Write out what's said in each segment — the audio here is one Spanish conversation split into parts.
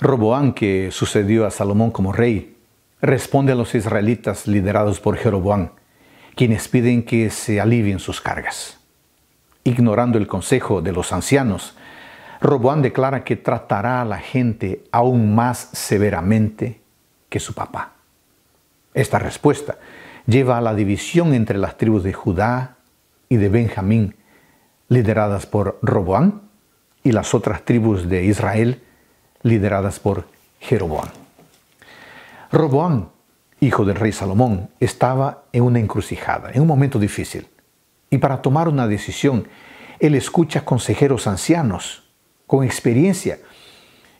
Roboán, que sucedió a Salomón como rey, responde a los israelitas liderados por Jeroboán, quienes piden que se alivien sus cargas. Ignorando el consejo de los ancianos, Roboán declara que tratará a la gente aún más severamente que su papá. Esta respuesta lleva a la división entre las tribus de Judá y de Benjamín, lideradas por Roboán, y las otras tribus de Israel, lideradas por Jeroboam. Roboam, hijo del rey Salomón, estaba en una encrucijada, en un momento difícil. Y para tomar una decisión, él escucha consejeros ancianos con experiencia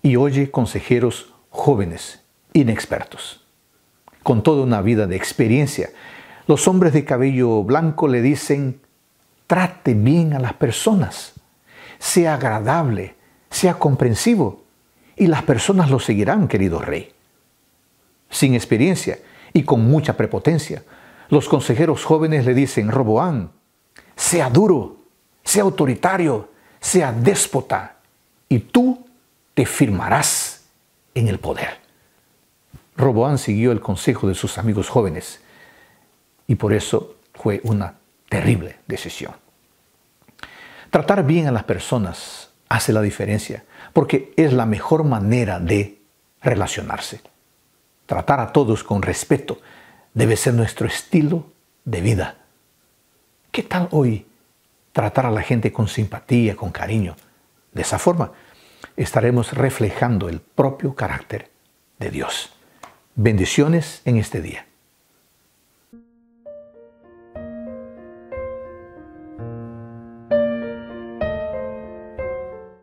y oye consejeros jóvenes, inexpertos, con toda una vida de experiencia. Los hombres de cabello blanco le dicen, trate bien a las personas, sea agradable, sea comprensivo y las personas lo seguirán, querido rey. Sin experiencia y con mucha prepotencia, los consejeros jóvenes le dicen, Roboán, sea duro, sea autoritario, sea déspota, y tú te firmarás en el poder. Roboán siguió el consejo de sus amigos jóvenes y por eso fue una terrible decisión. Tratar bien a las personas hace la diferencia, porque es la mejor manera de relacionarse. Tratar a todos con respeto debe ser nuestro estilo de vida. ¿Qué tal hoy tratar a la gente con simpatía, con cariño? De esa forma estaremos reflejando el propio carácter de Dios. Bendiciones en este día.